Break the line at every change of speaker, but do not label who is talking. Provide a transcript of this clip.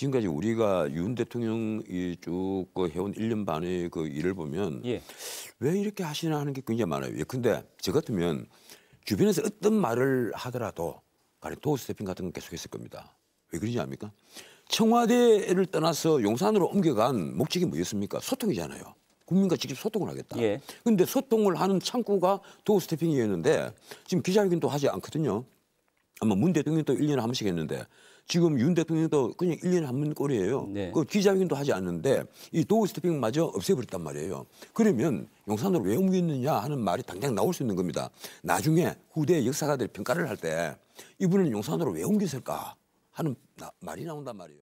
지금까지 우리가 윤 대통령이 쭉그 해온 1년 반의 그 일을 보면 예. 왜 이렇게 하시나 하는 게 굉장히 많아요. 예, 근데 저 같으면 주변에서 어떤 말을 하더라도 가령 도스태핑 같은 건 계속 했을 겁니다. 왜 그러지 않습니까? 청와대를 떠나서 용산으로 옮겨간 목적이 뭐였습니까? 소통이잖아요. 국민과 직접 소통을 하겠다. 그런데 예. 소통을 하는 창구가 도 스태핑이었는데 지금 기자회견도 하지 않거든요. 아마 문 대통령도 1년에 한 번씩 했는데 지금 윤 대통령도 그냥 1년에 한 번 꼴이에요. 네. 그 기자회견도 하지 않는데 이 도어 스태핑마저 없애버렸단 말이에요. 그러면 용산으로 왜 옮겼느냐 하는 말이 당장 나올 수 있는 겁니다. 나중에 후대 역사가들 평가를 할 때 이분은 용산으로 왜 옮겼을까 하는
나, 말이 나온단 말이에요.